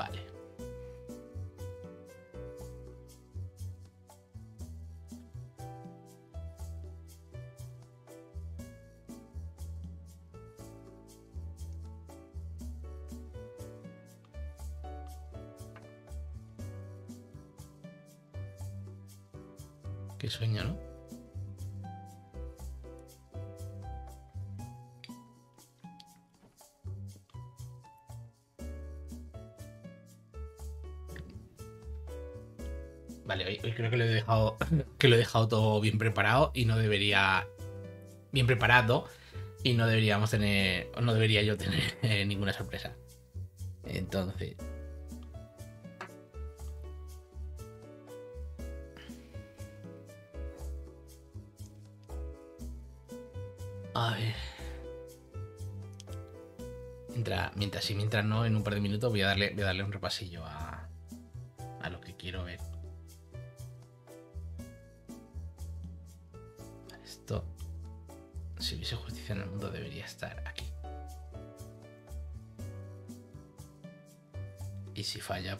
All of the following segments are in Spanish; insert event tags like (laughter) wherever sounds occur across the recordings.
Vale. Qué sueño, ¿no? creo que lo he dejado (coughs) que lo he dejado todo bien preparado y no debería bien preparado y no deberíamos tener no debería yo tener (laughs) eh, ninguna sorpresa. Entonces, A ver. Mientras, mientras mientras no, en un par de minutos voy a darle, voy a darle un repasillo a,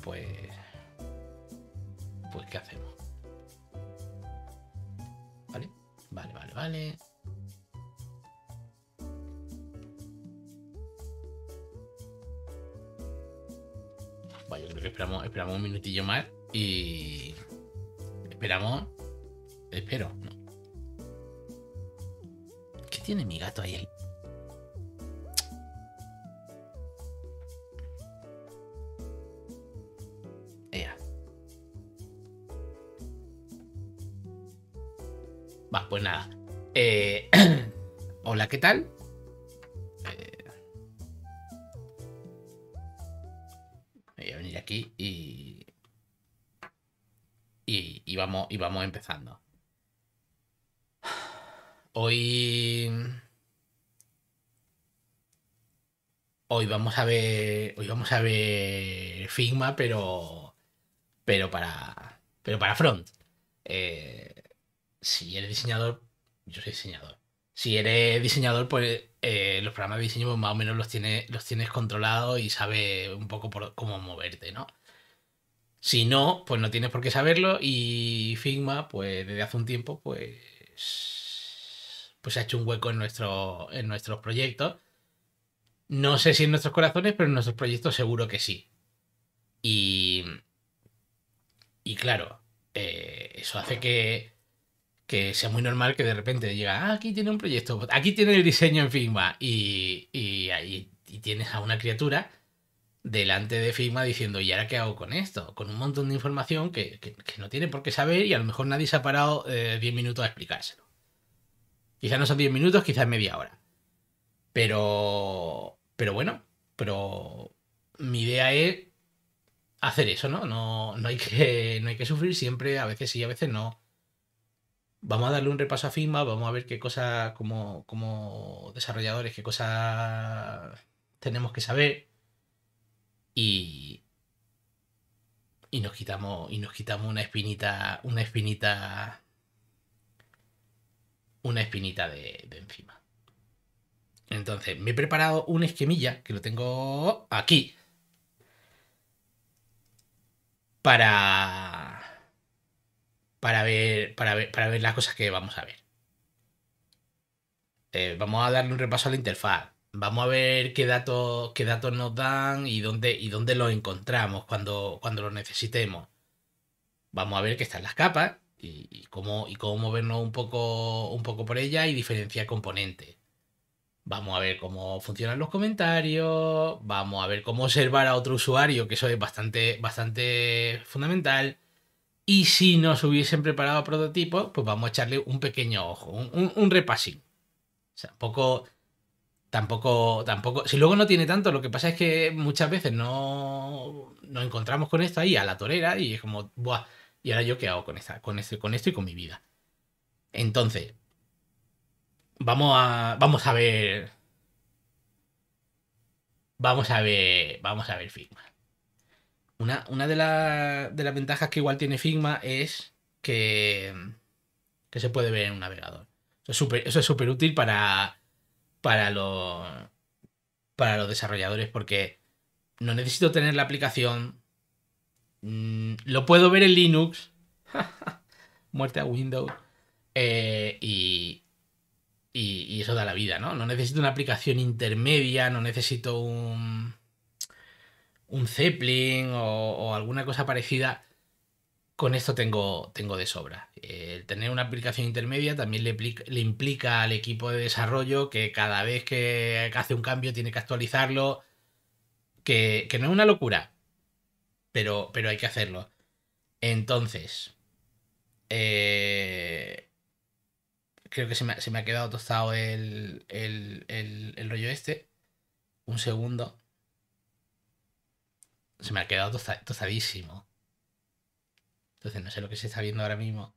pues. Pues, ¿qué hacemos? Vale, vale, vale, vale. Bueno, yo creo que esperamos, esperamos un minutillo más y. Esperamos. Espero, ¿Qué tiene mi gato ahí? pues nada. Eh, (clears throat) hola, ¿qué tal? Eh, voy a venir aquí y, y, vamos, y vamos empezando. Hoy... Hoy vamos a ver... Hoy vamos a ver Figma, pero... Pero para... Pero para Front. Eh, si eres diseñador, yo soy diseñador. Si eres diseñador, pues eh, los programas de diseño pues, más o menos los, los tienes controlados y sabes un poco por cómo moverte, ¿no? Si no, pues no tienes por qué saberlo y Figma, pues desde hace un tiempo, pues, pues ha hecho un hueco en, nuestro, en nuestros proyectos. No sé si en nuestros corazones, pero en nuestros proyectos seguro que sí. Y, y claro, eh, eso hace que que sea muy normal que de repente llegue ah, aquí tiene un proyecto, aquí tiene el diseño en Figma y, y, tienes a una criatura delante de Figma diciendo, ¿y ahora qué hago con esto? Con un montón de información que, no tiene por qué saber y a lo mejor nadie se ha parado 10 eh, minutos a explicárselo. Quizás no son 10 minutos, quizás media hora. Pero, pero bueno, pero mi idea es hacer eso, ¿no? No, no, hay que, no hay que sufrir siempre, a veces sí, a veces no vamos a darle un repaso a Figma, vamos a ver qué cosas como, como desarrolladores, qué cosas tenemos que saber y, y nos quitamos y nos quitamos una espinita, una espinita una espinita de, de encima. Entonces, me he preparado un esquemilla que lo tengo aquí para para ver, para ver, para ver las cosas que vamos a ver. Eh, vamos a darle un repaso a la interfaz. Vamos a ver qué datos, qué datos nos dan y dónde, y dónde los encontramos cuando, cuando los necesitemos. Vamos a ver qué están las capas y, cómo, y cómo movernos un poco, un poco por ellas y diferenciar componentes. Vamos a ver cómo funcionan los comentarios. Vamos a ver cómo observar a otro usuario, que eso es bastante, bastante fundamental y si nos hubiesen preparado prototipos, pues vamos a echarle un pequeño ojo, un, un, repasín. O sea, tampoco, tampoco, tampoco. Si luego no tiene tanto, lo que pasa es que muchas veces no nos encontramos con esto ahí a la torera y es como, buah, ¿y ahora yo qué hago con esta, con esto, con esto y con mi vida? Entonces, vamos a. Vamos a ver. Vamos a ver. Vamos a ver Figma. Una, de, las ventajas que igual tiene Figma es que, se puede ver en un navegador. Eso es súper útil para, para, los, para los desarrolladores porque no necesito tener la aplicación. Mm, lo puedo ver en Linux. (laughs) Muerte a Windows. Eh, y, y, eso da la vida, ¿no? No necesito una aplicación intermedia, no necesito un, un Zeppelin o, alguna cosa parecida, con esto tengo, tengo de sobra. El tener una aplicación intermedia también le, implica al equipo de desarrollo que cada vez que hace un cambio tiene que actualizarlo, que, no es una locura, pero, pero hay que hacerlo. Entonces, eh, creo que se me, ha quedado tostado el, el rollo este. Un segundo se me ha quedado tostadísimo. tozadísimo. Entonces no sé lo que se está viendo ahora mismo.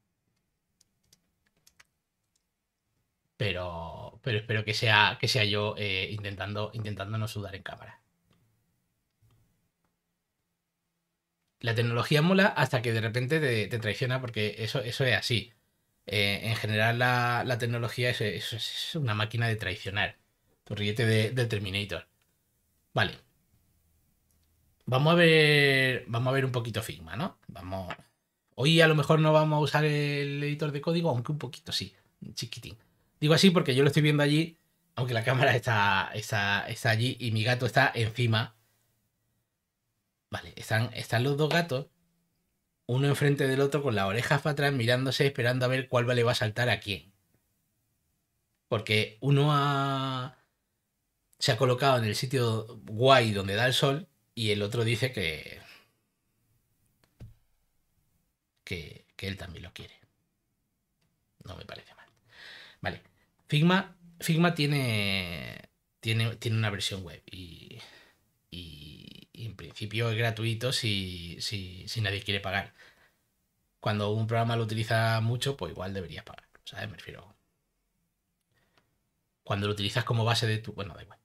Pero, espero que sea, que sea yo eh, intentando, intentando no sudar en cámara. La tecnología mola hasta que de repente te, traiciona porque eso, eso es así. Eh, en general la, tecnología es, una máquina de traicionar. Tu de, de Terminator. Vale, Vamos a ver. Vamos a ver un poquito Figma, ¿no? Vamos. Hoy a lo mejor no vamos a usar el editor de código, aunque un poquito sí, chiquitín. Digo así porque yo lo estoy viendo allí, aunque la cámara está, está, allí y mi gato está encima. Vale, están, están los dos gatos, uno enfrente del otro con las orejas para atrás, mirándose, esperando a ver cuál le va a saltar a quién. Porque uno ha, se ha colocado en el sitio guay donde da el sol y el otro dice que, que, él también lo quiere. No me parece mal. Vale. Figma, tiene, tiene, tiene una versión web y, y, en principio es gratuito si, nadie quiere pagar. Cuando un programa lo utiliza mucho, pues igual deberías pagar. ¿Sabes? Me refiero. Cuando lo utilizas como base de tu. Bueno, da igual.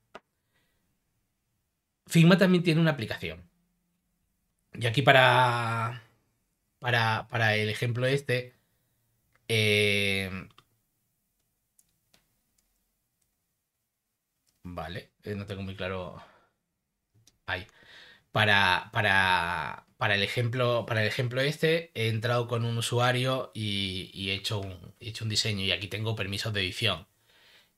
Figma también tiene una aplicación. Y aquí para, para, el ejemplo este, eh, vale, eh, no tengo muy claro. Ahí. Para, para, el ejemplo, para el ejemplo este, he entrado con un usuario y, hecho un, he hecho un diseño y aquí tengo permisos de edición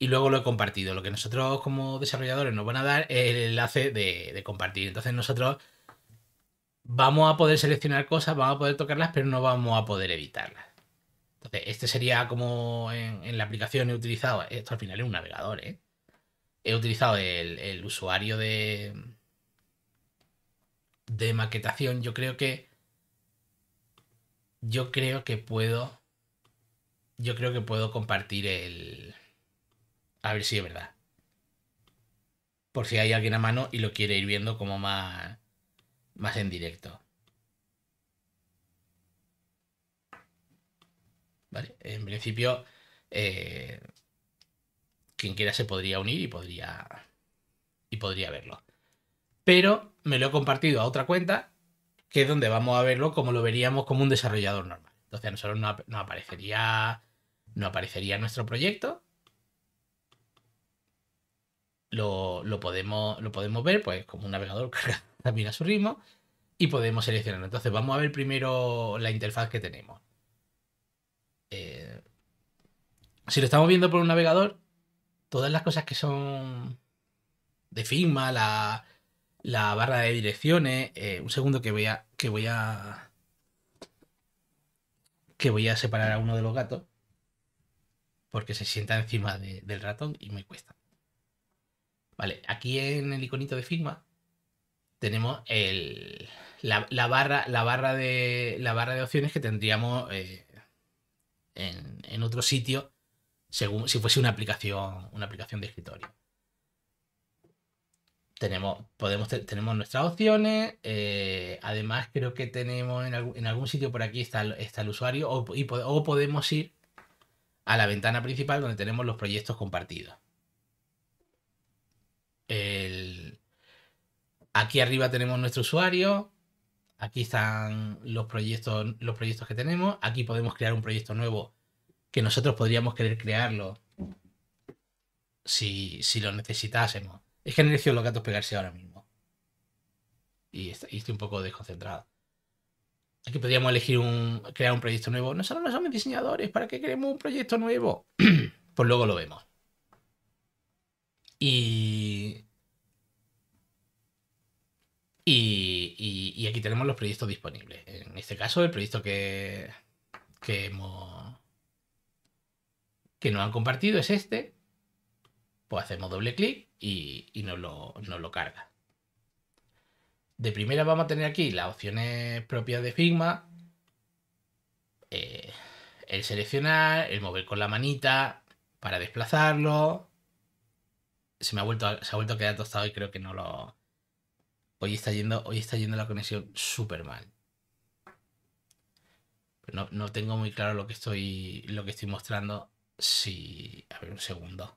y luego lo he compartido. Lo que nosotros como desarrolladores nos van a dar es el enlace de, compartir. Entonces nosotros vamos a poder seleccionar cosas, vamos a poder tocarlas, pero no vamos a poder evitarlas, Entonces, este sería como en, la aplicación he utilizado, esto al final es un navegador, ¿eh? he utilizado el, el, usuario de, de maquetación. Yo creo que. Yo creo que puedo. Yo creo que puedo compartir el. A ver si es verdad. Por si hay alguien a mano y lo quiere ir viendo como más, más en directo. En principio, eh, quien quiera se podría unir y podría, y podría verlo. Pero me lo he compartido a otra cuenta, que es donde vamos a verlo como lo veríamos como un desarrollador normal. Entonces a nosotros aparecería, no aparecería nuestro proyecto, lo, podemos, lo podemos ver, pues como un navegador (laughs) carga también a su ritmo y podemos seleccionar. Entonces vamos a ver primero la interfaz que tenemos. Eh, si lo estamos viendo por un navegador, todas las cosas que son de firma, la, barra de direcciones, eh, un segundo que voy a que voy a que voy a separar a uno de los gatos porque se sienta encima del ratón y me cuesta aquí en el iconito de firma tenemos la, barra, la, barra de, la barra de opciones que tendríamos eh, en, otro sitio según, si fuese una aplicación, una aplicación de escritorio. Tenemos, podemos, tenemos nuestras opciones. Eh, además, creo que tenemos en algún, sitio por aquí está, está el usuario. o podemos ir a la ventana principal donde tenemos los proyectos compartidos. Aquí arriba tenemos nuestro usuario. Aquí están los proyectos, los proyectos que tenemos. Aquí podemos crear un proyecto nuevo que nosotros podríamos querer crearlo si, lo necesitásemos. Es que han elegido los gatos pegarse ahora mismo. Y, estoy un poco desconcentrado. Aquí podríamos elegir un, crear un proyecto nuevo. Nosotros no somos diseñadores, ¿para qué queremos un proyecto nuevo? (clears throat) pues luego lo vemos. Y y, aquí tenemos los proyectos disponibles. En este caso, el proyecto que, que nos han compartido es este. Pues hacemos doble clic y, y nos, lo, carga. De primera vamos a tener aquí las opciones propias de Figma. Eh, el seleccionar, el mover con la manita para desplazarlo. Se me ha vuelto, se ha vuelto a quedar tostado y creo que no lo, Hoy está yendo, hoy está yendo la conexión súper mal. No, no, tengo muy claro lo que estoy, lo que estoy mostrando. Si. A ver, un segundo.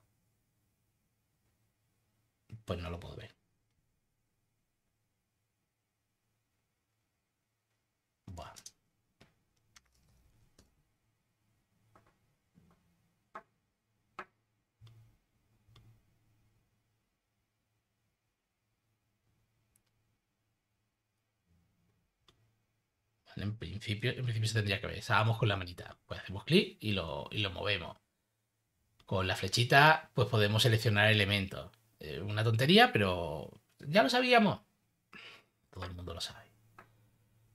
Pues no lo puedo ver. Buah. En principio, en principio se tendría que ver. Estábamos con la manita. Pues hacemos clic y lo, movemos. Con la flechita, pues podemos seleccionar elementos. Eh, una tontería, pero ya lo sabíamos. Todo el mundo lo sabe.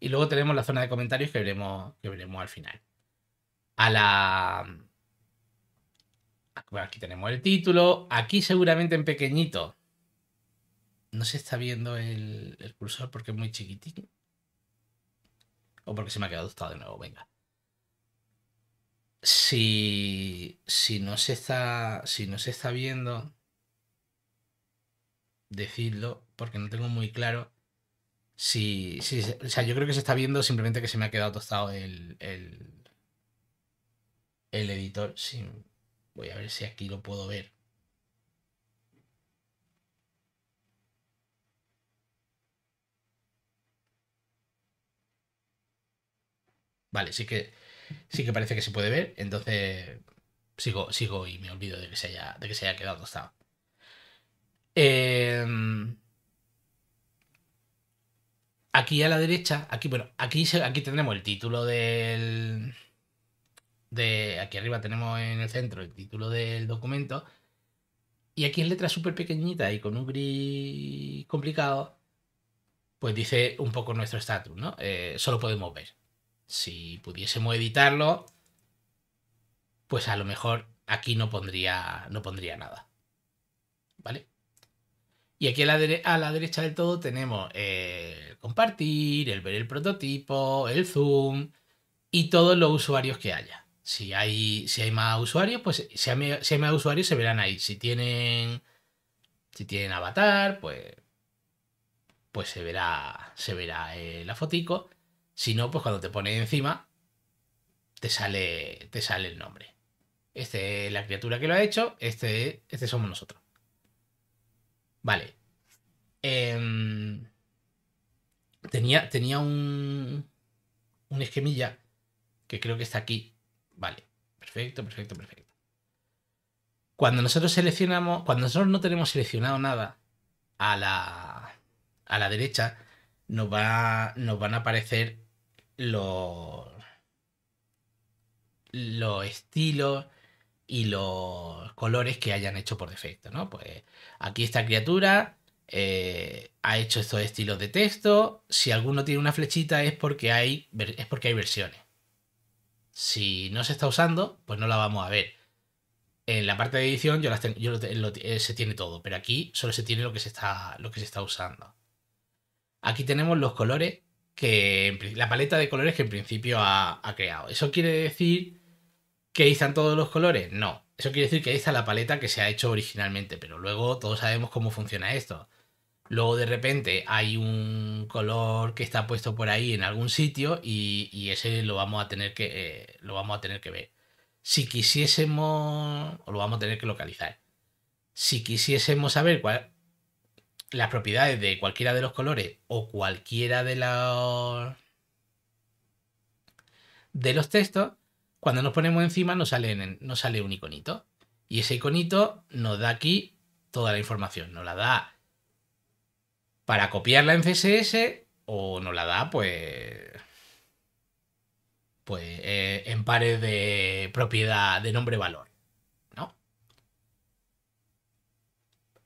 Y luego tenemos la zona de comentarios que veremos, que veremos al final. A la. aquí tenemos el título. Aquí seguramente en pequeñito. No se está viendo el, cursor porque es muy chiquitito o porque se me ha quedado tostado de nuevo, venga. Si, si, no se está, si no se está viendo, decidlo, porque no tengo muy claro. Si, o sea, yo creo que se está viendo simplemente que se me ha quedado tostado el, el, editor. voy a ver si aquí lo puedo ver. Vale, sí que, sí que parece que se puede ver, entonces sigo, sigo y me olvido de que se haya, de que se haya quedado tostado. Em, aquí a la derecha, aquí, bueno, aquí, aquí tendremos el título del... De, aquí arriba tenemos en el centro el título del documento. Y aquí en letra súper pequeñita y con un gris complicado, pues dice un poco nuestro estatus, ¿no? Eh, solo podemos ver si pudiésemos editarlo, pues a lo mejor aquí no pondría, no pondría nada. ¿Vale? Y aquí a la, derecha del todo tenemos el eh, compartir, el ver el prototipo, el zoom y todos los usuarios que haya. Si hay, si hay más usuarios, pues si hay, más usuarios se verán ahí. Si tienen, si tienen avatar, pues, pues se verá, se verá eh, la fotico. Si no, pues cuando te pone encima, te sale, te sale el nombre. Este es la criatura que lo ha hecho, este, este somos nosotros. Vale. Em, tenía, tenía un, un esquemilla que creo que está aquí. Vale, perfecto, perfecto, perfecto. Cuando nosotros seleccionamos, cuando nosotros no tenemos seleccionado nada a la, derecha, nos, va, nos van a aparecer los estilos y los colores que hayan hecho por defecto, ¿no? Pues aquí esta criatura eh, ha hecho estos estilos de texto. Si alguno tiene una flechita es porque hay es porque hay versiones. Si no se está usando, pues no la vamos a ver. En la parte de edición yo eh, se tiene todo, pero aquí solo se tiene lo que se está, lo que se está usando. Aquí tenemos los colores que la paleta de colores que en principio ha, creado. ¿Eso quiere decir que están todos los colores? No. Eso quiere decir que está la paleta que se ha hecho originalmente, pero luego todos sabemos cómo funciona esto. Luego de repente hay un color que está puesto por ahí en algún sitio y, ese lo vamos a tener que eh, lo vamos a tener que ver. Si quisiésemos, o lo vamos a tener que localizar. Si quisiésemos saber cuál, las propiedades de cualquiera de los colores o cualquiera de los de los textos, cuando nos ponemos encima nos sale, sale un iconito. Y ese iconito nos da aquí toda la información. Nos la da para copiarla en CSS o nos la da pues, pues eh, en pares de propiedad de nombre-valor.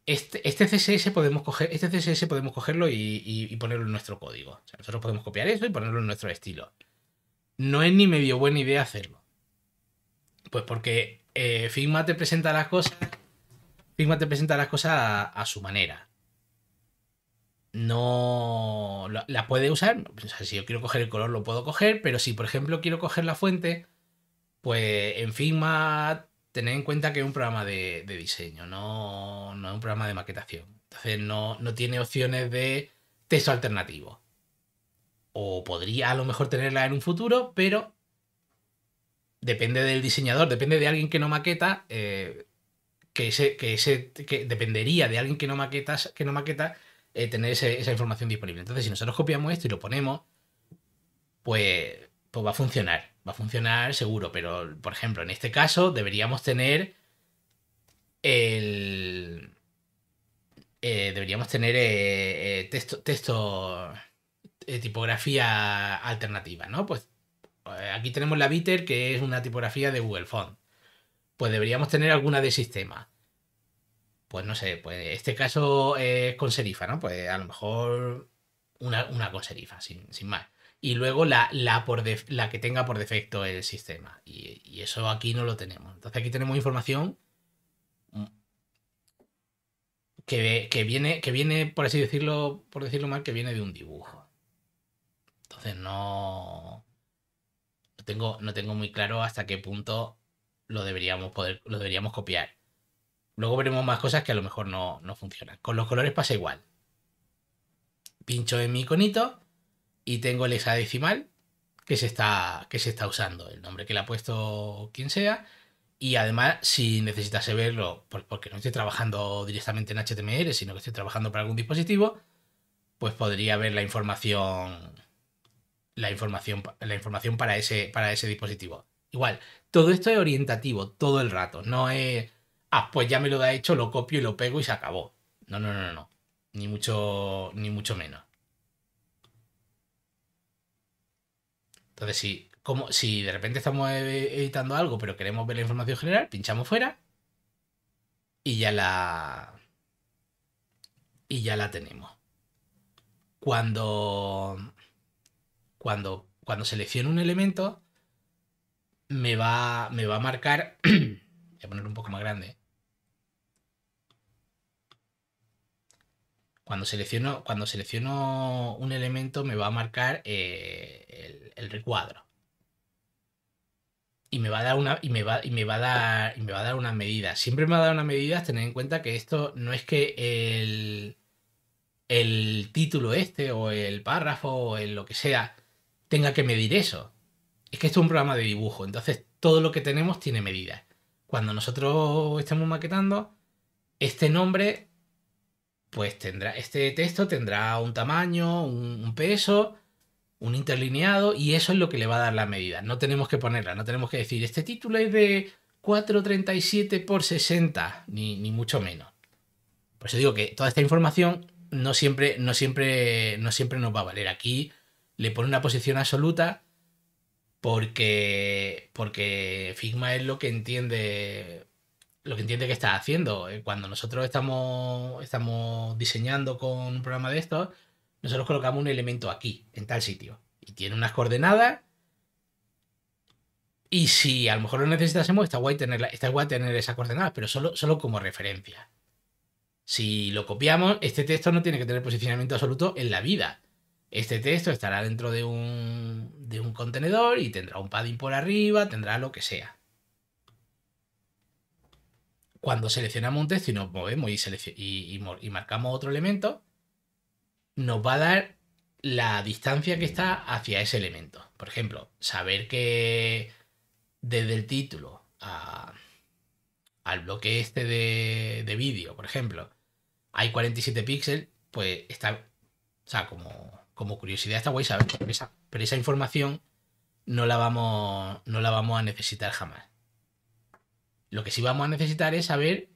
Este, este, CSS podemos este CSS podemos cogerlo y, y, ponerlo en nuestro código. nosotros podemos copiar eso y ponerlo en nuestro estilo. No es ni medio buena idea hacerlo. Pues porque eh, Figma te presenta las cosas. Figma te presenta las cosas a, su manera. No la puede usar. si yo quiero coger el color, lo puedo coger. Pero si, por ejemplo, quiero coger la fuente, pues en Figma tened en cuenta que es un programa de, diseño, no, es un programa de maquetación. Entonces no, tiene opciones de texto alternativo. O podría a lo mejor tenerla en un futuro, pero depende del diseñador, depende de alguien que no maqueta, eh, que, que, ese, que dependería de alguien que no maqueta, que no maqueta eh, tener esa información disponible. Entonces, si nosotros copiamos esto y lo ponemos, pues, pues va a funcionar va a funcionar seguro, pero por ejemplo, en este caso deberíamos tener el... Eh, deberíamos tener eh, eh, texto, tipografía alternativa, ¿no? Pues aquí tenemos la Bitter, que es una tipografía de Google Font. Pues deberíamos tener alguna de sistema. Pues no sé, pues este caso es con serifa, ¿no? Pues a lo mejor una, una con serifa, sin, sin más y luego la, por la que tenga por defecto el sistema. Y, eso aquí no lo tenemos. Entonces aquí tenemos información que, viene, que viene, por así decirlo, por decirlo mal, que viene de un dibujo. Entonces no, no tengo, no tengo muy claro hasta qué punto lo deberíamos poder, lo deberíamos copiar. Luego veremos más cosas que a lo mejor no, no funcionan. Con los colores pasa igual. Pincho en mi iconito y tengo el hexadecimal que se está, que se está usando, el nombre que le ha puesto quien sea. Y además, si necesitase verlo, porque no estoy trabajando directamente en HTML, sino que estoy trabajando para algún dispositivo, pues podría ver la información. La información, la información para, ese, para ese dispositivo. Igual, todo esto es orientativo todo el rato. No es. Ah, pues ya me lo da hecho, lo copio y lo pego y se acabó. No, no, no, no. Ni mucho. Ni mucho menos. Entonces, si, como, si de repente estamos eh, editando algo, pero queremos ver la información general, pinchamos fuera y ya la. Y ya la tenemos. Cuando. Cuando, cuando selecciono un elemento, me va, me va a marcar. (clears throat) voy a poner un poco más grande. Cuando selecciono, cuando selecciono un elemento me va a marcar eh, el, recuadro. Y me va a dar una. Y me va, y me va a dar. Y me va a dar una medida. Siempre me va a dar una medida, tener en cuenta que esto no es que el, el título este, o el párrafo, o lo que sea, tenga que medir eso. Es que esto es un programa de dibujo, entonces todo lo que tenemos tiene medidas. Cuando nosotros estamos maquetando, este nombre pues tendrá, este texto tendrá un tamaño, un, peso, un interlineado y eso es lo que le va a dar la medida. No tenemos que ponerla, no tenemos que decir, este título es de 437 por 60, ni, mucho menos. Por eso digo que toda esta información no siempre, no, siempre, no siempre nos va a valer. Aquí le pone una posición absoluta porque, porque Figma es lo que entiende lo que entiende que está haciendo. Eh, cuando nosotros estamos, estamos diseñando con un programa de estos, nosotros colocamos un elemento aquí, en tal sitio, y tiene unas coordenadas. Y si a lo mejor lo necesitásemos, está guay tener, está guay tener esas coordenadas, pero solo, solo como referencia. Si lo copiamos, este texto no tiene que tener posicionamiento absoluto en la vida. Este texto estará dentro de un, de un contenedor y tendrá un padding por arriba, tendrá lo que sea cuando seleccionamos un texto y nos movemos y, marcamos otro elemento, nos va a dar la distancia que está hacia ese elemento. Por ejemplo, saber que desde el título al bloque este de, vídeo, por ejemplo, hay 47 píxeles, pues está, o sea, como, curiosidad está guay saber, pero esa, esa información no la, vamos, no la vamos a necesitar jamás. Lo que sí vamos a necesitar es saber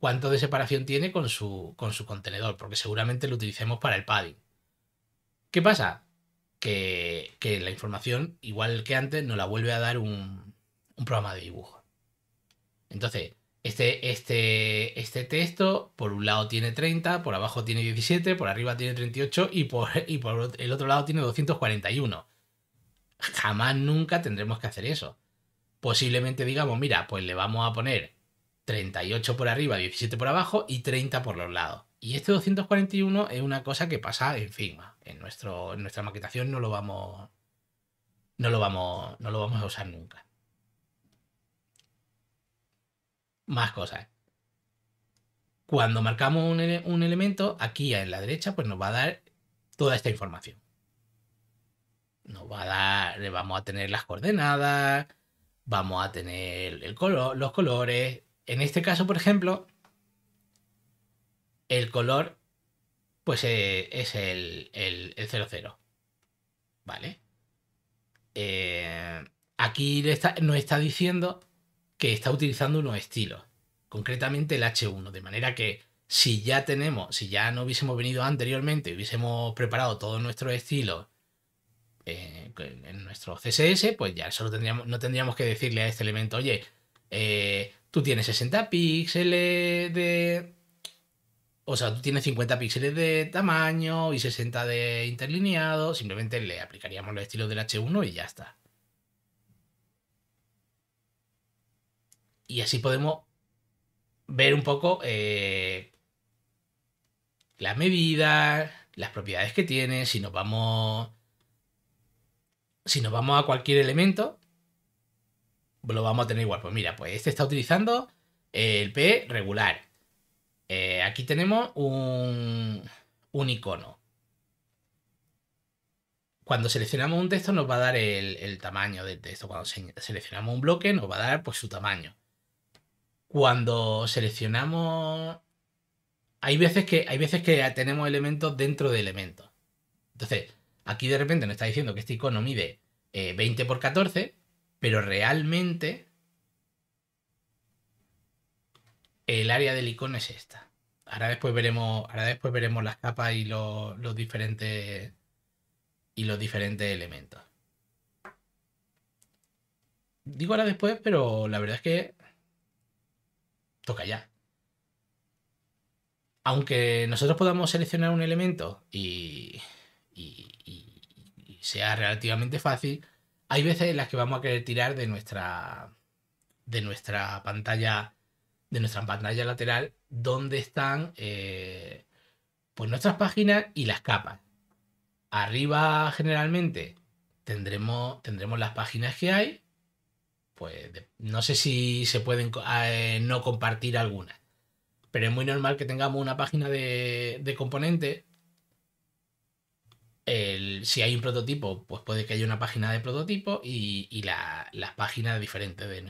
cuánto de separación tiene con su, con su contenedor, porque seguramente lo utilicemos para el padding. ¿Qué pasa? Que, la información, igual que antes, nos la vuelve a dar un, un programa de dibujo. Entonces, este, este, este, texto, por un lado tiene 30, por abajo tiene 17, por arriba tiene 38 y por, y por el otro lado tiene 241. Jamás nunca tendremos que hacer eso posiblemente digamos, mira, pues le vamos a poner 38 por arriba, 17 por abajo y 30 por los lados. Y este 241 es una cosa que pasa En, nuestro, en nuestra maquetación no lo vamos. No lo vamos. No lo vamos a usar nunca. Más cosas. Cuando marcamos un, un elemento, aquí en la derecha, pues nos va a dar toda esta información. Nos va a dar. Le vamos a tener las coordenadas vamos a tener el los colores. En este caso, por ejemplo, el color pues eh, es el, el, 00. ¿Vale? Eh, aquí nos está diciendo que está utilizando unos estilos, concretamente el H1, de manera que si ya tenemos, si ya no hubiésemos venido anteriormente, hubiésemos preparado todos nuestros estilos eh, en nuestro CSS, pues ya solo tendríamos, no tendríamos que decirle a este elemento, oye, eh, tú tienes 60 píxeles de... O sea, tú tienes 50 píxeles de tamaño y 60 de interlineado. Simplemente le aplicaríamos los estilos del H1 y ya está. Y así podemos ver un poco eh, las medidas, las propiedades que tiene, si nos vamos si nos vamos a cualquier elemento, lo vamos a tener igual. Pues mira, pues este está utilizando el P regular. Eh, aquí tenemos un, icono. Cuando seleccionamos un texto nos va a dar el, tamaño del texto. Cuando seleccionamos un bloque nos va a dar pues, su tamaño. Cuando seleccionamos... Hay veces, que, hay veces que tenemos elementos dentro de elementos. Entonces, Aquí de repente nos está diciendo que este icono mide 20 eh, por 14, pero realmente el área del icono es esta. Ahora después veremos, ahora después veremos las capas y los, diferentes y los diferentes elementos. Digo ahora después, pero la verdad es que toca ya. Aunque nosotros podamos seleccionar un elemento y, sea relativamente fácil, hay veces en las que vamos a querer tirar de nuestra, de nuestra pantalla de nuestra pantalla lateral donde están eh, pues nuestras páginas y las capas. Arriba generalmente tendremos, tendremos las páginas que hay. Pues no sé si se pueden eh, no compartir algunas. Pero es muy normal que tengamos una página de, de componentes si hay un prototipo, pues puede que haya una página de prototipo y, las páginas diferentes de,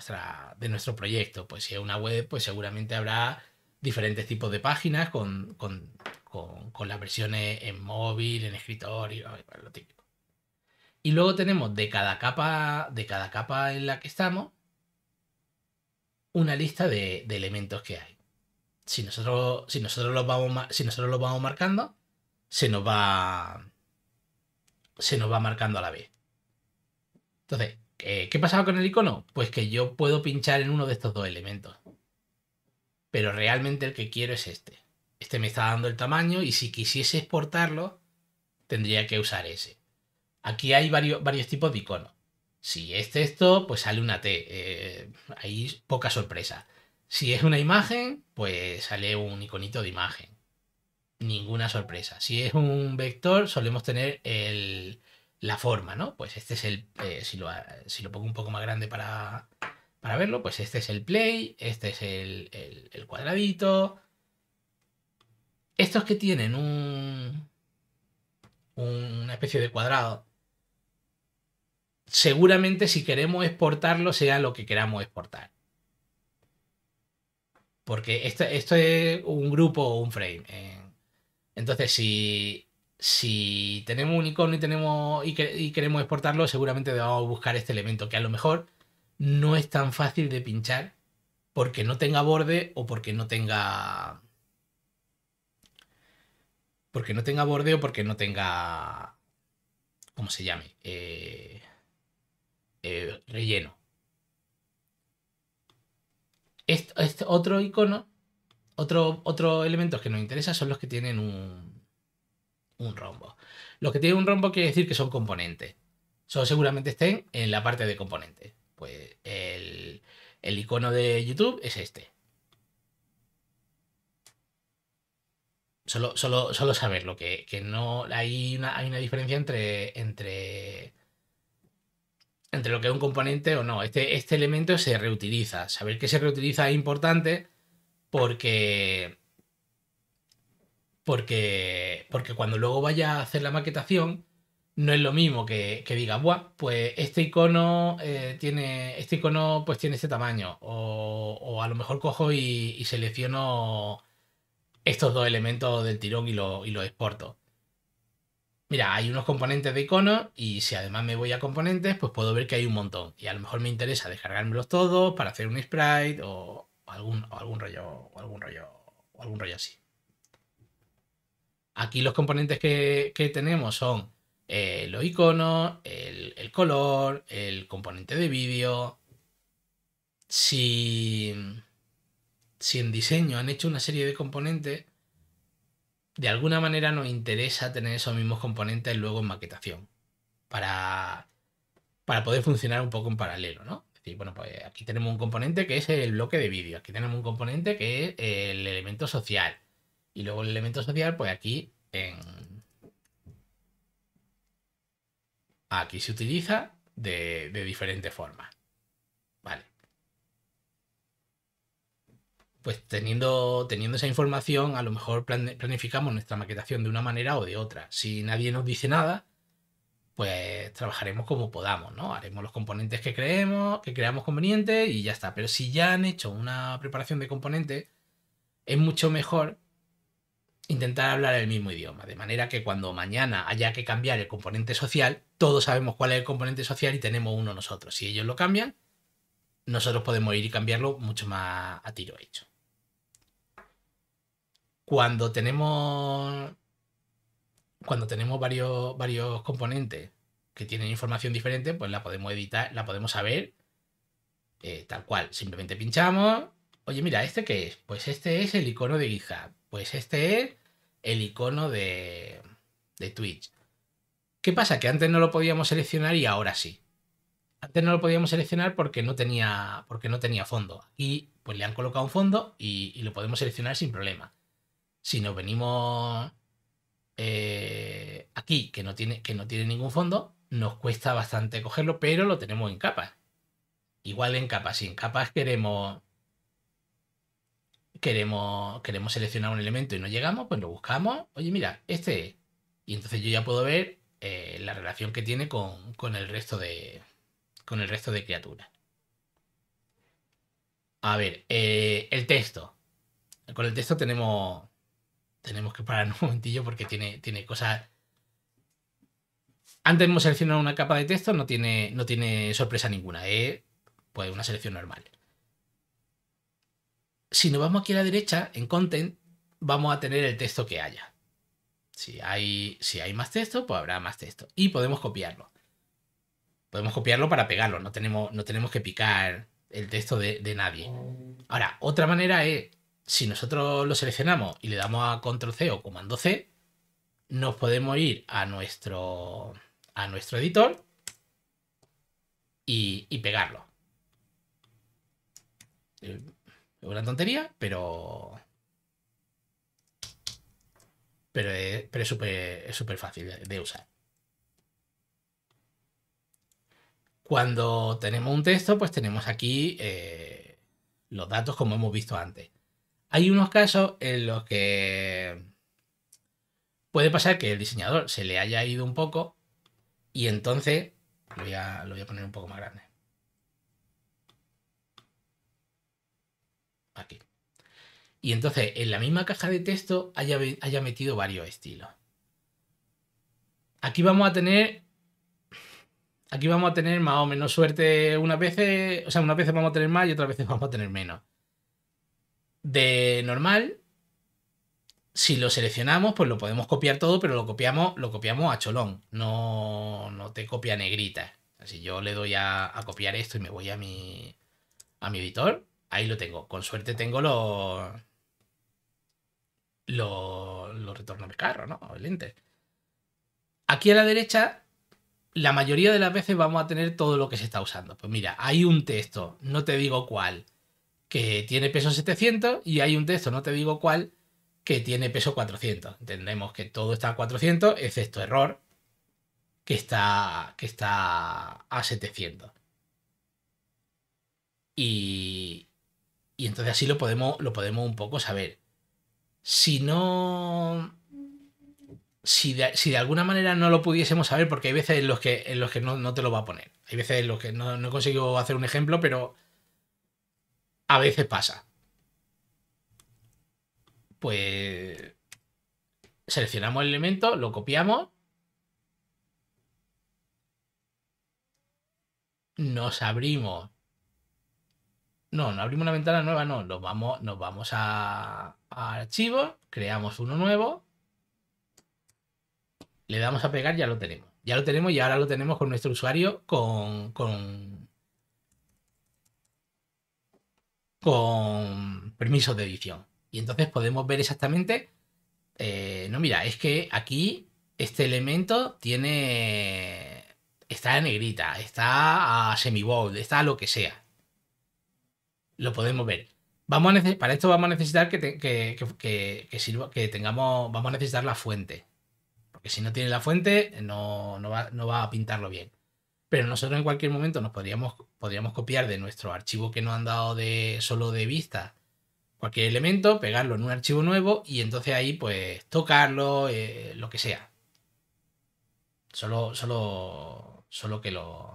de nuestro proyecto. Pues si es una web, pues seguramente habrá diferentes tipos de páginas con, las versiones en móvil, en escritorio, lo típico. Y luego tenemos de cada capa, de cada capa en la que estamos, una lista de, elementos que hay. Si nosotros, si nosotros los vamos, si nosotros los vamos marcando, se nos va se nos va marcando a la vez. Entonces, ¿qué, pasaba con el icono? Pues que yo puedo pinchar en uno de estos dos elementos. Pero realmente el que quiero es este. Este me está dando el tamaño y si quisiese exportarlo, tendría que usar ese. Aquí hay varios, varios tipos de iconos. Si es texto, pues sale una T. Eh, hay poca sorpresa. Si es una imagen, pues sale un iconito de imagen ninguna sorpresa. Si es un vector, solemos tener la forma, ¿no? Pues este es el. Eh, si, lo, pongo un poco más grande para, para, verlo, pues este es el play, este es el, cuadradito. Estos que tienen un, una especie de cuadrado, seguramente si queremos exportarlo sea lo que queramos exportar. Porque esto, esto es un grupo o un frame. Eh, entonces, si, tenemos un icono y, tenemos, y, queremos exportarlo, seguramente debemos buscar este elemento, que a lo mejor no es tan fácil de pinchar porque no tenga borde o porque no tenga... Porque no tenga borde o porque no tenga... ¿Cómo se llame? Eh, eh, relleno. este otro icono otro, otro que nos interesa son los que tienen un, un rombo. Los que tienen un rombo quiere decir que son componentes. seguramente estén en la parte de componentes. Pues el, icono de YouTube es este. Solo, solo, solo saberlo, que, que no hay una, hay una diferencia entre, entre, entre lo que es un componente o no. Este, este elemento se reutiliza. Saber que se reutiliza es importante porque... Porque, porque cuando luego vaya a hacer la maquetación, no es lo mismo que, diga, Buah, pues este icono eh, tiene. Este icono pues tiene este tamaño. O, a lo mejor cojo y, selecciono estos dos elementos del tirón y los y lo exporto. Mira, hay unos componentes de iconos y si además me voy a componentes, pues puedo ver que hay un montón. Y a lo mejor me interesa descargármelos todos para hacer un sprite o, o algún, algún rollo, o algún rollo, o algún rollo así. Aquí los componentes que, tenemos son eh, los iconos, el, color, el componente de vídeo. Si, si en diseño han hecho una serie de componentes, de alguna manera nos interesa tener esos mismos componentes luego en maquetación. Para, para poder funcionar un poco en paralelo, ¿no? Bueno, pues eh, aquí tenemos un componente que es el bloque de vídeo, aquí tenemos un componente que es el elemento social. Y luego el elemento social, pues aquí en... Aquí se utiliza de, de diferentes formas. Vale. Pues teniendo, teniendo esa información, a lo mejor planificamos nuestra maquetación de una manera o de otra. Si nadie nos dice nada, pues trabajaremos como podamos, ¿no? Haremos los componentes que creemos, que creamos convenientes y ya está. Pero si ya han hecho una preparación de componentes, es mucho mejor intentar hablar el mismo idioma, de manera que cuando mañana haya que cambiar el componente social, todos sabemos cuál es el componente social y tenemos uno nosotros. Si ellos lo cambian, nosotros podemos ir y cambiarlo mucho más a tiro hecho. Cuando tenemos cuando tenemos varios, varios componentes que tienen información diferente, pues la podemos editar, la podemos saber eh, tal cual. Simplemente pinchamos. Oye, mira, ¿este qué es? Pues este es el icono de GitHub. Pues este es el icono de, de Twitch. ¿Qué pasa? Que antes no lo podíamos seleccionar y ahora sí. Antes no lo podíamos seleccionar porque no tenía, porque no tenía fondo. Y pues le han colocado un fondo y lo podemos seleccionar sin problema. Si nos venimos eh, aquí, que no, tiene, que no tiene ningún fondo, nos cuesta bastante cogerlo, pero lo tenemos en capas. Igual en capas, si en capas queremos, queremos, queremos seleccionar un elemento y no llegamos, pues lo buscamos, oye mira, este Y entonces yo ya puedo ver eh, la relación que tiene con, con, el resto de, con el resto de criaturas. A ver, eh, el texto. Con el texto tenemos tenemos que parar (laughs) un momentillo porque tiene, tiene cosas. Antes hemos seleccionado una capa de texto, no tiene, no tiene sorpresa ninguna, es pues una selección normal. Si nos vamos aquí a la derecha, en content, vamos a tener el texto que haya. Si hay, si hay más texto, pues habrá más texto. Y podemos copiarlo. Podemos copiarlo para pegarlo, no tenemos, no tenemos que picar el texto de nadie. Ahora, otra manera es si nosotros lo seleccionamos y le damos a control C o comando C, nos podemos ir a nuestro, a nuestro editor y, pegarlo. Es una tontería, pero... Pero es súper fácil de usar. Cuando tenemos un texto, pues tenemos aquí eh, los datos como hemos visto antes. Hay unos casos en los que puede pasar que el diseñador se le haya ido un poco y entonces lo voy a, poner un poco más grande. Aquí. Y entonces en la misma caja de texto haya, metido varios estilos. Aquí vamos a tener aquí vamos a tener más o menos suerte unas veces, o sea, unas veces vamos a tener más y otras veces vamos a tener menos de normal, si lo seleccionamos, pues lo podemos copiar todo, pero lo copiamos, lo copiamos a cholón, no, te copia negrita. Si yo le doy a, copiar esto y me voy a mi, a mi editor, ahí lo tengo. Con suerte tengo los lo retornos de carro, ¿no? El Aquí a la derecha, la mayoría de las veces vamos a tener todo lo que se está usando. Pues mira, hay un texto, no te digo cuál que tiene peso 700 y hay un texto, no te digo cuál, que tiene peso 400. Entendemos que todo está a 400, excepto error, que está, que está a 700. Y, y entonces así lo podemos, lo podemos un poco saber. Si no... Si de, alguna manera no lo pudiésemos saber, porque hay veces en los que, en los que no, no te lo va a poner. Hay veces en los que no, no he conseguido hacer un ejemplo, pero a veces pasa. Pues seleccionamos el elemento, lo copiamos. Nos abrimos. No, no abrimos una ventana nueva, no. Nos vamos, nos vamos a, archivos, creamos uno nuevo. Le damos a pegar, ya lo tenemos. Ya lo tenemos y ahora lo tenemos con nuestro usuario con, con con permisos de edición. Y entonces podemos ver exactamente, eh, no, mira, es que aquí este elemento tiene, está negrita, está a semibold, está a lo que sea. Lo podemos ver. Vamos para esto vamos a necesitar que, sirva, que tengamos, vamos a necesitar la fuente. Porque si no tiene la fuente, no va a pintarlo bien pero nosotros en cualquier momento nos podríamos, podríamos copiar de nuestro archivo que nos han dado de solo de vista cualquier elemento, pegarlo en un archivo nuevo y entonces ahí pues tocarlo, eh, lo que sea. Solo, solo, solo que lo.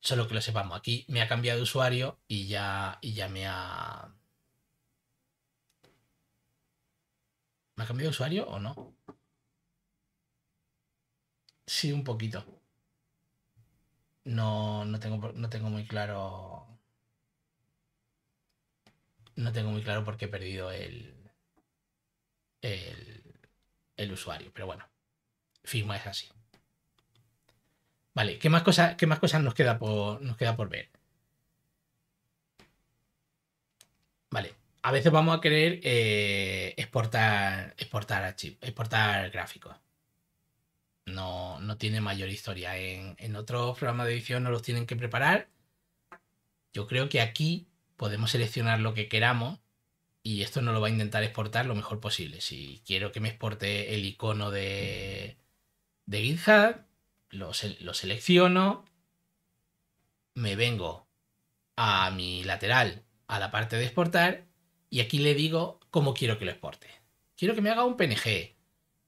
Solo que lo sepamos. Aquí me ha cambiado de usuario y ya, y ya me ha. ¿Me ha cambiado de usuario o no? Sí, un poquito. No, no, tengo, no tengo muy claro. No tengo muy claro por qué he perdido el, el, usuario, pero bueno, firma es así. Vale, ¿qué más cosas, qué más cosas nos, queda por, nos queda por ver? Vale, a veces vamos a querer eh, exportar, exportar, exportar gráficos no, tiene mayor historia. En, otros programas de edición no los tienen que preparar. Yo creo que aquí podemos seleccionar lo que queramos y esto no lo va a intentar exportar lo mejor posible. Si quiero que me exporte el icono de, de GitHub, lo, lo selecciono, me vengo a mi lateral, a la parte de exportar, y aquí le digo cómo quiero que lo exporte. Quiero que me haga un PNG,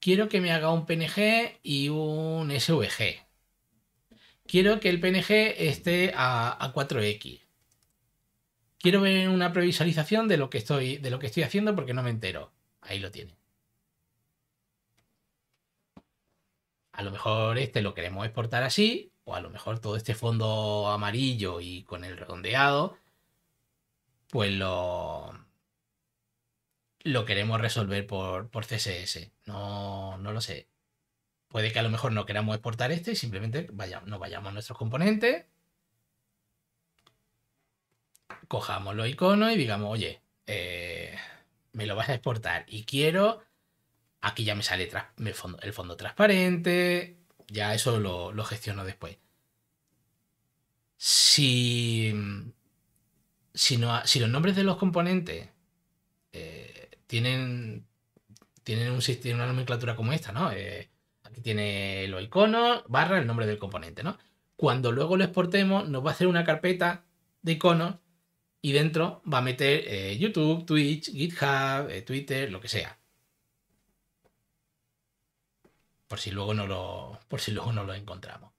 quiero que me haga un PNG y un SVG. Quiero que el PNG esté a, 4X. Quiero ver una previsualización de lo, que estoy, de lo que estoy haciendo porque no me entero. Ahí lo tiene. A lo mejor este lo queremos exportar así, o a lo mejor todo este fondo amarillo y con el redondeado, pues lo, lo queremos resolver por, CSS. No, lo sé. Puede que a lo mejor no queramos exportar este y simplemente vaya, nos vayamos a nuestros componentes, cojamos los iconos y digamos, oye, eh, me lo vas a exportar y quiero. Aquí ya me sale el fondo, transparente. Ya eso lo, lo gestiono después. Si, si, si los nombres de los componentes eh, tienen, tienen, un, sistema una nomenclatura como esta, ¿no? Eh, aquí tiene los iconos, barra, el nombre del componente, ¿no? Cuando luego lo exportemos, nos va a hacer una carpeta de iconos y dentro va a meter eh, YouTube, Twitch, GitHub, eh, Twitter, lo que sea. Por si luego no lo, por si luego no lo encontramos.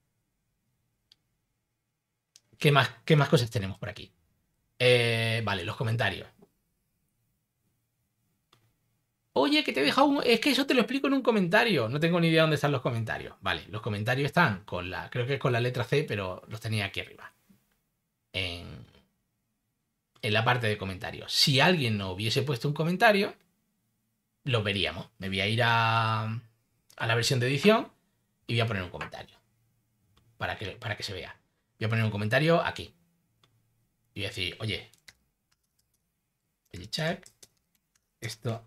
¿Qué más, qué más cosas tenemos por aquí? vale, los comentarios. Oye, que te he dejado un... Es que eso te lo explico en un comentario. No tengo ni idea dónde están los comentarios. Vale, los comentarios están con la... Creo que es con la letra C, pero los tenía aquí arriba. En... la parte de comentarios. Si alguien no hubiese puesto un comentario, lo veríamos. Me voy a ir a... la versión de edición y voy a poner un comentario. Para que, para que se vea. Voy a poner un comentario aquí. Y voy a decir, oye... El Esto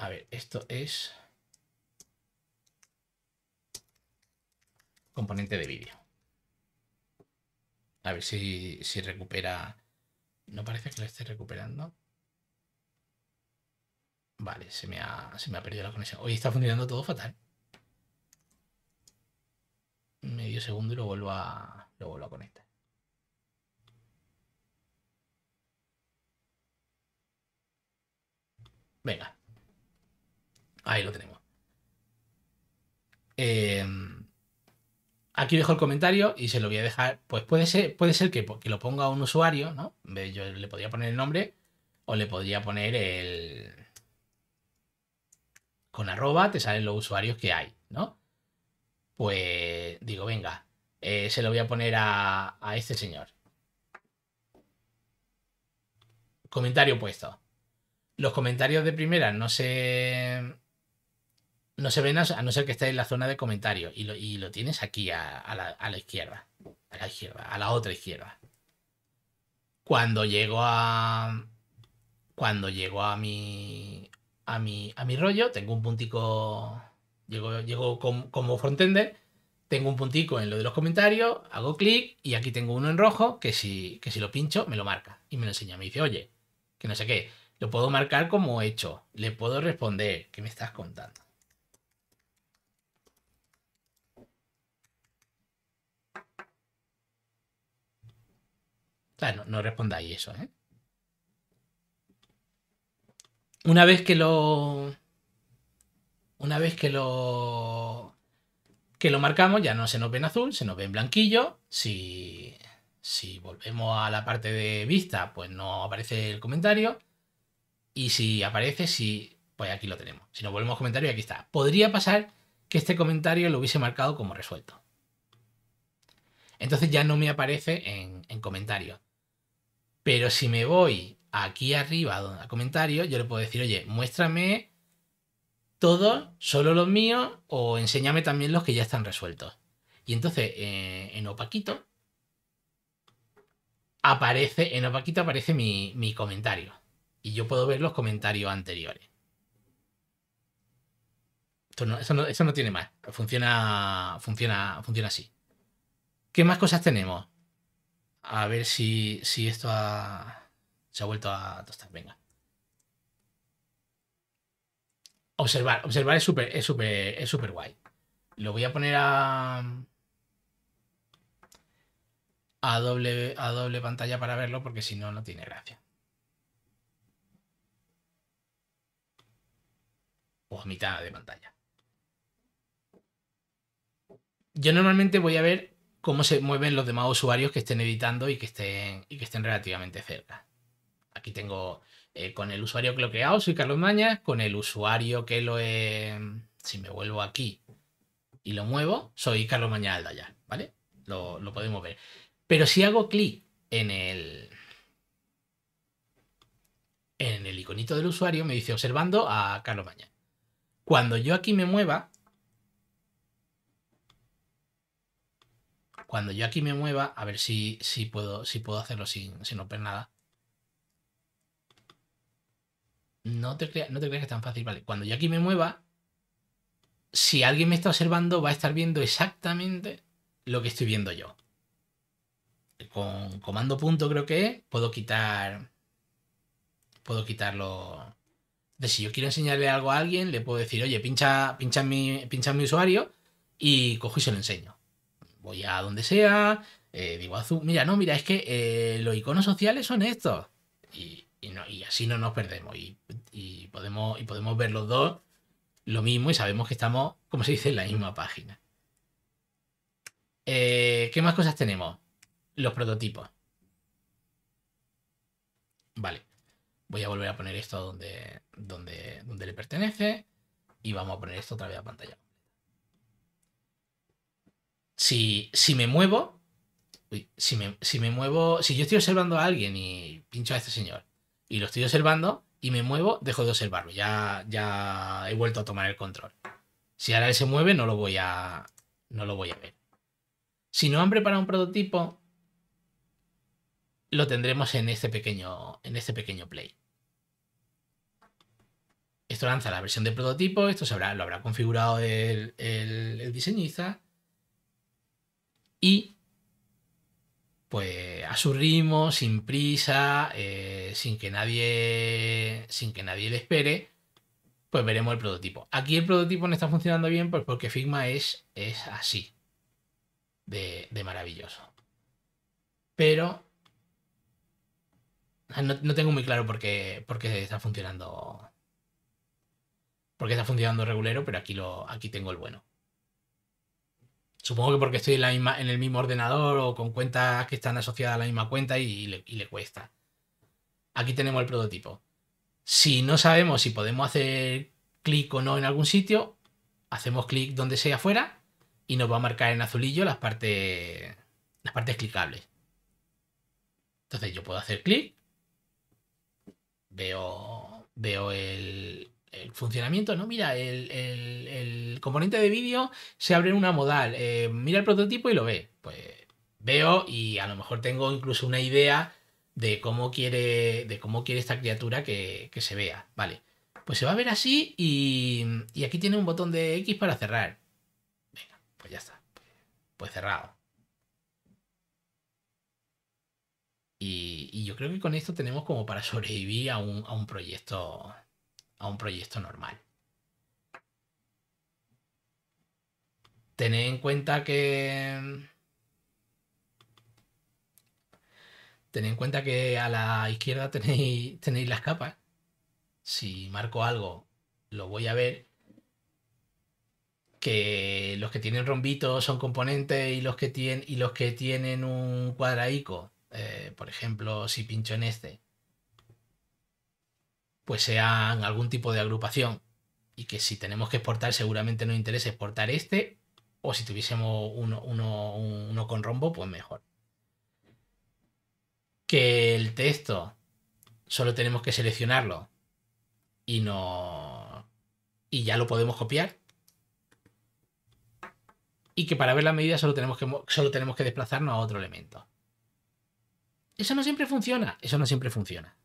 a ver, esto es componente de vídeo. A ver si, recupera... No parece que lo esté recuperando. Vale, se me ha, se me ha perdido la conexión. Hoy está funcionando todo fatal. Medio segundo y lo vuelvo a, lo vuelvo a conectar. Venga, Ahí lo tenemos. Eh, aquí dejo el comentario y se lo voy a dejar. Pues puede ser, puede ser que, lo ponga a un usuario, ¿no? Yo le podría poner el nombre o le podría poner el... Con arroba te salen los usuarios que hay, ¿no? Pues digo, venga, eh, se lo voy a poner a, a este señor. Comentario puesto. Los comentarios de primera no se no se ven a, no ser que esté en la zona de comentarios y lo, tienes aquí a, la, izquierda. A la izquierda, a la otra izquierda. Cuando llego a. Cuando llego a mi. a mi. a mi rollo, tengo un puntico. Llego, como, frontender tengo un puntico en lo de los comentarios, hago clic y aquí tengo uno en rojo que si, que si lo pincho me lo marca y me lo enseña. Me dice, oye, que no sé qué, lo puedo marcar como hecho, le puedo responder, ¿qué me estás contando? no, respondáis eso, ¿eh? Una vez que lo. Una vez que lo. Que lo marcamos, ya no se nos ve en azul, se nos ve en blanquillo. Si, volvemos a la parte de vista, pues no aparece el comentario. Y si aparece, sí, pues aquí lo tenemos. Si no volvemos a comentario, aquí está. Podría pasar que este comentario lo hubiese marcado como resuelto. Entonces ya no me aparece en, comentario. Pero si me voy aquí arriba a comentarios, yo le puedo decir, oye, muéstrame todos, solo los míos, o enséñame también los que ya están resueltos. Y entonces eh, en Opaquito aparece, en Opaquito aparece mi, comentario. Y yo puedo ver los comentarios anteriores. eso, no, tiene más. Funciona, funciona, funciona así. ¿Qué más cosas tenemos? A ver si, si esto se ha vuelto a tostar. Venga. Observar. Observar es súper es súper es super guay. Lo voy a poner a... A doble, a doble pantalla para verlo porque si no, no tiene gracia. O a mitad de pantalla. Yo normalmente voy a ver cómo se mueven los demás usuarios que estén editando y que estén, y que estén relativamente cerca. Aquí tengo eh, con el usuario que soy Carlos Mañas, con el usuario que lo he... Si me vuelvo aquí y lo muevo, soy Carlos Mañas allá, ¿vale? Lo, lo podemos ver. Pero si hago clic en el... En el iconito del usuario me dice observando a Carlos Mañas. Cuando yo aquí me mueva, Cuando yo aquí me mueva, a ver si, si, puedo, si puedo hacerlo sin, sin romper nada. No te, creas, que es tan fácil, ¿vale? Cuando yo aquí me mueva, si alguien me está observando, va a estar viendo exactamente lo que estoy viendo yo. Con comando punto creo que puedo quitar... Puedo quitarlo... De si yo quiero enseñarle algo a alguien, le puedo decir, oye, pincha, pincha, mi, pincha mi usuario y cojo y se lo enseño ya a donde sea, digo eh, azul, mira, no, mira, es que eh, los iconos sociales son estos. Y, no, y así no nos perdemos y, podemos, y podemos ver los dos lo mismo y sabemos que estamos, como se dice, en la misma página. Eh, ¿Qué más cosas tenemos? Los prototipos. Vale. Voy a volver a poner esto donde, donde, donde le pertenece y vamos a poner esto otra vez a pantalla si, me muevo, si, me, si muevo, si yo estoy observando a alguien y pincho a este señor y lo estoy observando y me muevo, dejo de observarlo. Ya, ya he vuelto a tomar el control. Si ahora él se mueve, no lo voy a, no lo voy a ver. Si no han preparado un prototipo, lo tendremos en este pequeño, en este pequeño play. Esto lanza la versión de prototipo, esto se habrá, lo habrá configurado el, el, el diseñista y pues a su ritmo, sin prisa, eh, sin que nadie, sin que nadie le espere, pues veremos el prototipo. Aquí el prototipo no está funcionando bien, pues porque Figma es, es así de, maravilloso. Pero ah, no, tengo muy claro por qué, por qué está funcionando, Porque está funcionando regulero, pero aquí lo, aquí tengo el bueno. Supongo que porque estoy en, el mismo ordenador o con cuentas que están asociadas a la misma cuenta y, le, cuesta. Aquí tenemos el prototipo. Si no sabemos si podemos hacer clic o no en algún sitio, hacemos clic donde sea afuera y nos va a marcar en azulillo las partes, las partes clicables. Entonces yo puedo hacer clic, veo, veo el, el funcionamiento, ¿no? Mira, el, componente de vídeo se abre en una modal, eh, mira el prototipo y lo ve. Pues veo y a lo mejor tengo incluso una idea de cómo quiere, de cómo quiere esta criatura que, se vea, ¿vale? Pues se va a ver así y, aquí tiene un botón de X para cerrar. Venga, pues ya está. Pues cerrado. Y, yo creo que con esto tenemos como para sobrevivir a un, a un proyecto a un proyecto normal. Tened en cuenta que... Tened en cuenta que a la izquierda tenéis, tenéis las capas. Si marco algo, lo voy a ver que los que tienen rombitos son componentes y los que tienen, y los que tienen un cuadraico, eh, por ejemplo, si pincho en este, pues sean algún tipo de agrupación y que si tenemos que exportar seguramente nos interese exportar este o si tuviésemos uno, con rombo pues mejor. Que el texto solo tenemos que seleccionarlo y no y ya lo podemos copiar y que para ver la medida tenemos que solo tenemos que desplazarnos a otro elemento eso no siempre funciona eso no siempre funciona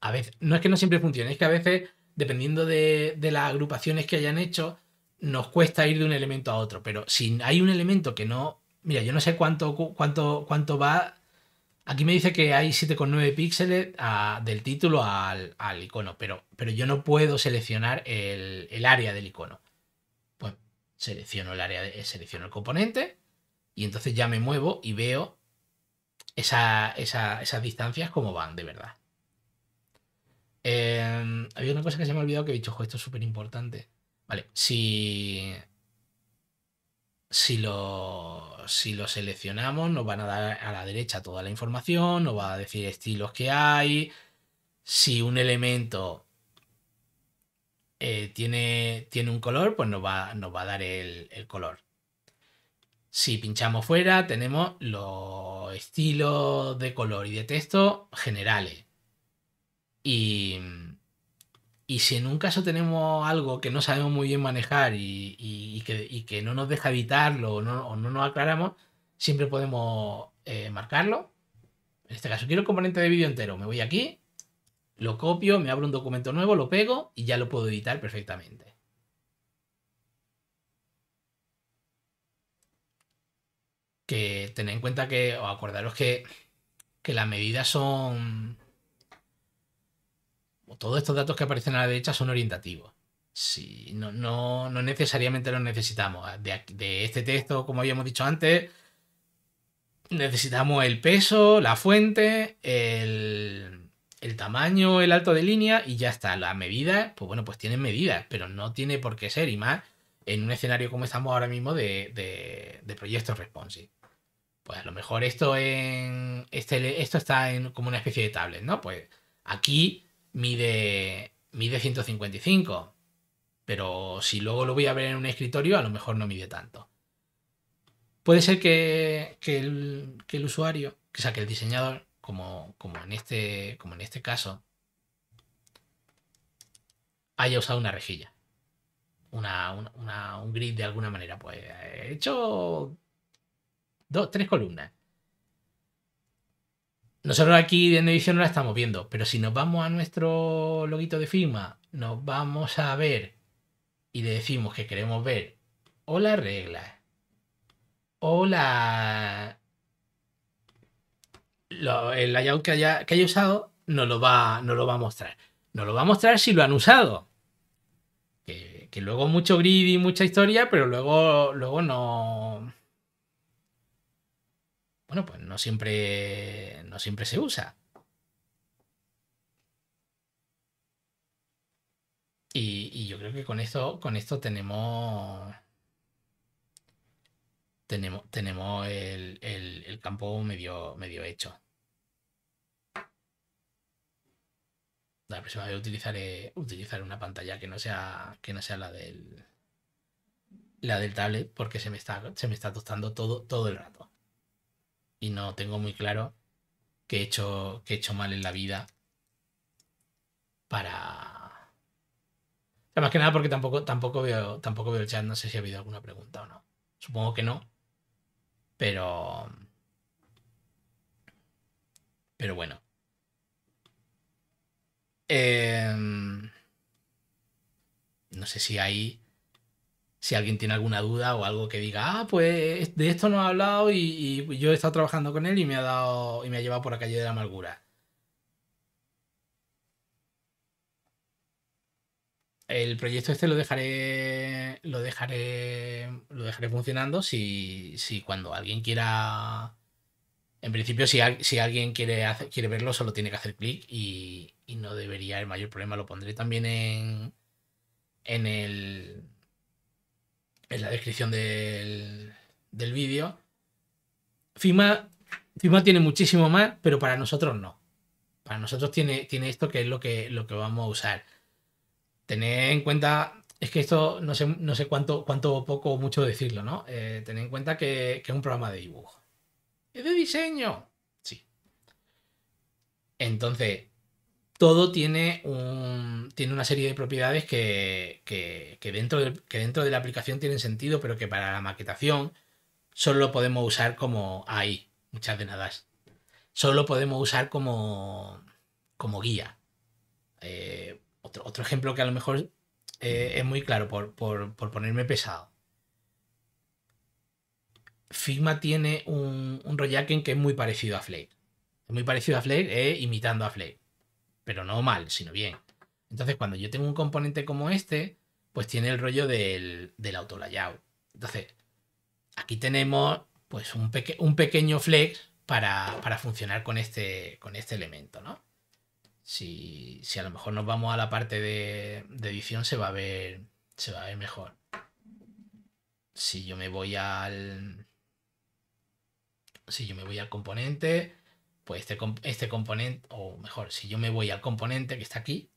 a veces, no es que no siempre funcione, es que a veces, dependiendo de, las agrupaciones que hayan hecho, nos cuesta ir de un elemento a otro. Pero si hay un elemento que no. Mira, yo no sé cuánto, cuánto, cuánto va. Aquí me dice que hay 7,9 píxeles del título al, icono, pero, pero yo no puedo seleccionar el, área del icono. Pues selecciono el área, de, selecciono el componente y entonces ya me muevo y veo esas distancias como van de verdad había una cosa que se me ha olvidado que he dicho, esto es súper importante. Vale, si, si, lo, si lo seleccionamos, nos van a dar a la derecha toda la información, nos va a decir estilos que hay, si un elemento eh, tiene, tiene, un color, pues nos va, nos va a dar el, el, color. Si pinchamos fuera, tenemos los estilos de color y de texto generales. Y, y si en un caso tenemos algo que no sabemos muy bien manejar y, que, no nos deja editarlo o no, nos aclaramos, siempre podemos eh, marcarlo. En este caso, quiero el componente de vídeo entero. Me voy aquí, lo copio, me abro un documento nuevo, lo pego y ya lo puedo editar perfectamente. Que tened en cuenta que, o acordaros que las medidas son todos estos datos que aparecen a la derecha son orientativos. no, necesariamente los necesitamos. Ah, de, este texto, como habíamos dicho antes, necesitamos el peso, la fuente, el, tamaño, el alto de línea y ya está. Las medidas, pues bueno, pues tienen medidas, pero no tiene por qué ser y más en un escenario como estamos ahora mismo de, de, proyectos responsive. Pues a lo mejor esto, en, este, esto está como una especie de tablet, ¿no? Pues aquí mide, mide 155, pero si luego lo voy a ver en un escritorio, a lo mejor no mide tanto. Puede ser que, que, el, que el, usuario, o sea, que el diseñador, como, como, en este, como en este caso, haya usado una rejilla. una, una, un grid de alguna manera. Pues he hecho dos, tres columnas. Nosotros aquí en edición no la estamos viendo, pero si nos vamos a nuestro loguito de firma, nos vamos a ver y le decimos que queremos ver o la regla, o la el layout que haya, que usado no lo, va, no lo va a mostrar. No lo va a mostrar si lo han usado. Que, que luego mucho grid y mucha historia, pero luego, luego no, bueno, pues no siempre, no siempre se usa. Y, yo creo que con esto, con esto tenemos, tenemos, tenemos el, campo medio, medio hecho. La próxima vez utilizaré, una pantalla que no sea, que no sea la del, la del tablet porque se me está, se me está tostando todo, todo el rato y no tengo muy claro qué he hecho, he hecho mal en la vida para... más que nada porque tampoco, tampoco, veo, tampoco veo el chat, no sé si ha habido alguna pregunta o no. Supongo que no, pero... Pero bueno. Em, no sé si hay si alguien tiene alguna duda o algo que diga, ah, pues de esto no ha hablado y, yo he estado trabajando con él y me ha dado y me ha llevado por la calle de la amargura. El proyecto este lo dejaré. Lo dejaré. Lo dejaré funcionando si, cuando alguien quiera. En principio, si, alguien quiere, quiere verlo, solo tiene que hacer clic y, y no debería el mayor problema. Lo pondré también en. En el en la descripción del, vídeo. FIMA, FIMA tiene muchísimo más, pero para nosotros no. Para nosotros tiene, tiene esto que es lo que, lo que vamos a usar. Tened en cuenta, es que esto no sé, no sé cuánto, cuánto poco o mucho decirlo, ¿no? Eh, tened en cuenta que, que es un programa de dibujo. Es de diseño. Sí. Entonces, todo tiene, una serie de propiedades que, dentro de, la aplicación tienen sentido, pero que para la maquetación solo podemos usar como ahí, muchas de nada. Solo podemos usar como, guía. Eh, otro, ejemplo que a lo mejor eh, es muy claro, por, ponerme pesado. Figma tiene un, un que es muy parecido a Flake. Es muy parecido a Flake, imitando a Flake pero no mal, sino bien. Entonces, cuando yo tengo un componente como este, pues tiene el rollo del, del auto layout. Entonces, aquí tenemos pues un, un pequeño flex para, funcionar con este, con este elemento, ¿no? Si, a lo mejor nos vamos a la parte de, edición, se va a ver, se va a ver mejor. Si yo me voy al si yo me voy al componente, pues este, este, componente, o mejor, si yo me voy al componente que está aquí,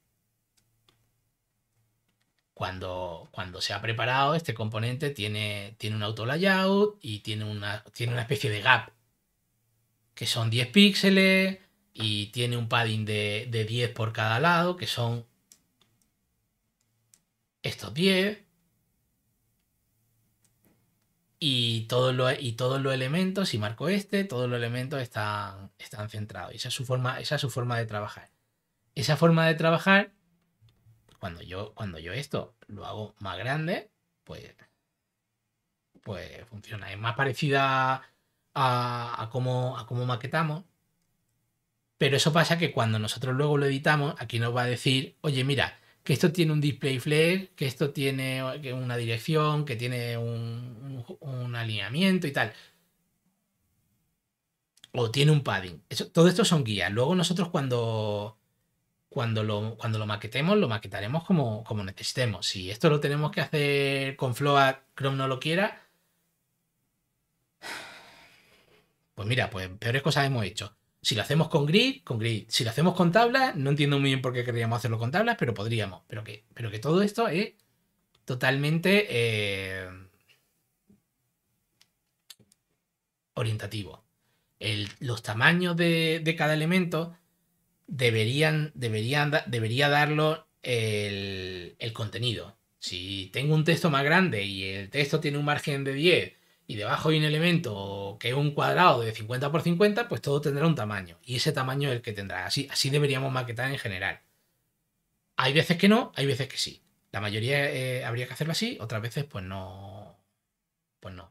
cuando, cuando, se ha preparado, este componente tiene, tiene un auto layout y tiene una, tiene una especie de gap, que son 10 píxeles y tiene un padding de, de 10 por cada lado, que son estos 10 y todos los, y todos los elementos, si marco este, todos los elementos están, están centrados. esa es, su forma, esa su forma de trabajar. Esa forma de trabajar, cuando yo, cuando yo esto lo hago más grande, pues, pues funciona. Es más parecida a, a, cómo, a cómo maquetamos. Pero eso pasa que cuando nosotros luego lo editamos, aquí nos va a decir, oye, mira, que esto tiene un display flare, que esto tiene una dirección, que tiene un, alineamiento y tal. O tiene un padding. todo esto son guías. Luego nosotros cuando, cuando, lo, cuando lo maquetemos, lo maquetaremos como, como necesitemos. Si esto lo tenemos que hacer con Float, Chrome no lo quiera. Pues mira, pues peores cosas hemos hecho. Si lo hacemos con grid, con grid. Si lo hacemos con tablas, no entiendo muy bien por qué querríamos hacerlo con tablas, pero podríamos. Pero que, pero que todo esto es totalmente eh, orientativo. los tamaños de, cada elemento deberían, deberían debería darlo el, el contenido. Si tengo un texto más grande y el texto tiene un margen de 10 y debajo hay un elemento que es un cuadrado de 50 por 50, pues todo tendrá un tamaño. Y ese tamaño es el que tendrá. Así, así deberíamos maquetar en general. Hay veces que no, hay veces que sí. La mayoría eh, habría que hacerlo así, otras veces pues no. Pues no.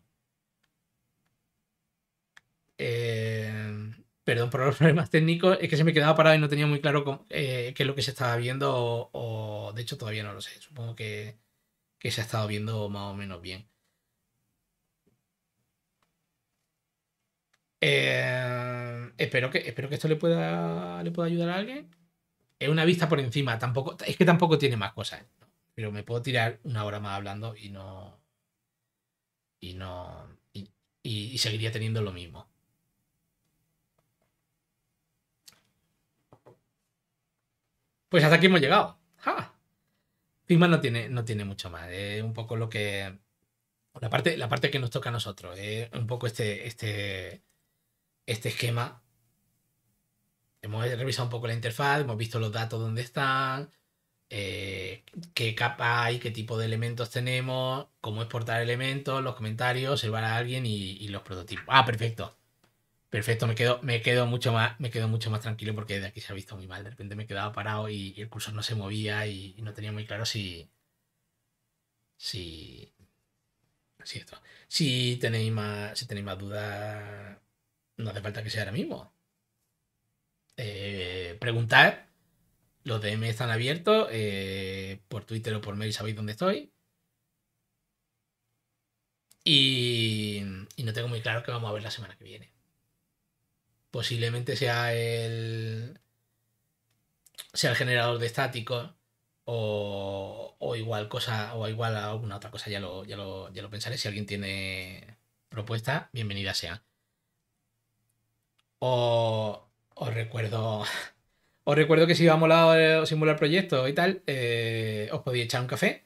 Eh, perdón por los (laughs) problemas técnicos, es que se me quedaba parado y no tenía muy claro eh, qué es lo que se estaba viendo o, de hecho todavía no lo sé. Supongo que se ha estado viendo más o menos bien. Em, espero, que, espero que esto le pueda, le pueda ayudar a alguien. Es una vista por encima, tampoco, es que tampoco tiene más cosas. Pero me puedo tirar una hora más hablando y no. Y no. Y, seguiría teniendo lo mismo. Pues hasta aquí hemos llegado. ¡Ja! Figma no tiene, no tiene mucho más. Es un poco lo que. La parte, la parte que nos toca a nosotros. Es un poco este. este este esquema, hemos revisado un poco la interfaz, hemos visto los datos donde están, eh, qué capa hay, qué tipo de elementos tenemos, cómo exportar elementos, los comentarios, observar a alguien y, los prototipos. Ah, perfecto. Perfecto, me quedo, me quedo mucho más, me quedo mucho más tranquilo porque de aquí se ha visto muy mal. De repente me quedaba parado y, el cursor no se movía y, no tenía muy claro si. Si. así esto. Si tenéis más. Si tenéis más dudas no hace falta que sea ahora mismo. Eh, preguntar. Los DM están abiertos. Eh, por Twitter o por mail sabéis dónde estoy. Y, no tengo muy claro qué vamos a ver la semana que viene. Posiblemente sea el. sea el generador de estáticos. O, igual cosa. O igual alguna otra cosa. Ya lo, ya lo pensaré. Si alguien tiene propuesta, bienvenida sea os, recuerdo (laughs) os recuerdo que si a eh, a simular proyectos y tal, eh, os podía echar un café.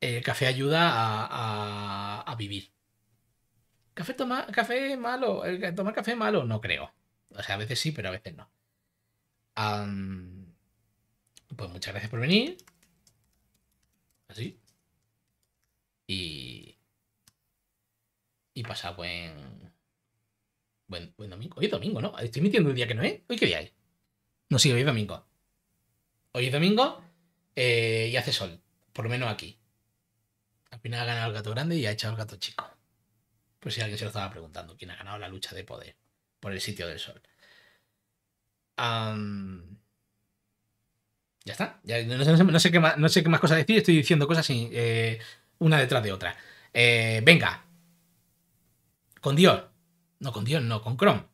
El café ayuda a, a, vivir. ¿Café, toma, ¿Café malo? ¿Tomar café malo? No creo. O sea, a veces sí, pero a veces no. pues muchas gracias por venir. Así. Y y pasa buen, buen, domingo. Hoy es domingo, ¿no? Estoy metiendo un día que no es. ¿Hoy qué día es? No, sí, hoy es domingo. Hoy es domingo eh, y hace sol, por lo menos aquí. Al final ha ganado el gato grande y ha echado el gato chico. Pues si alguien se lo estaba preguntando, ¿quién ha ganado la lucha de poder por el sitio del sol? ya está. no, sé, qué más, cosas decir. Estoy diciendo cosas sin, eh, una detrás de otra. Eh, venga, con Dios. No con Dios, no, con Chrome.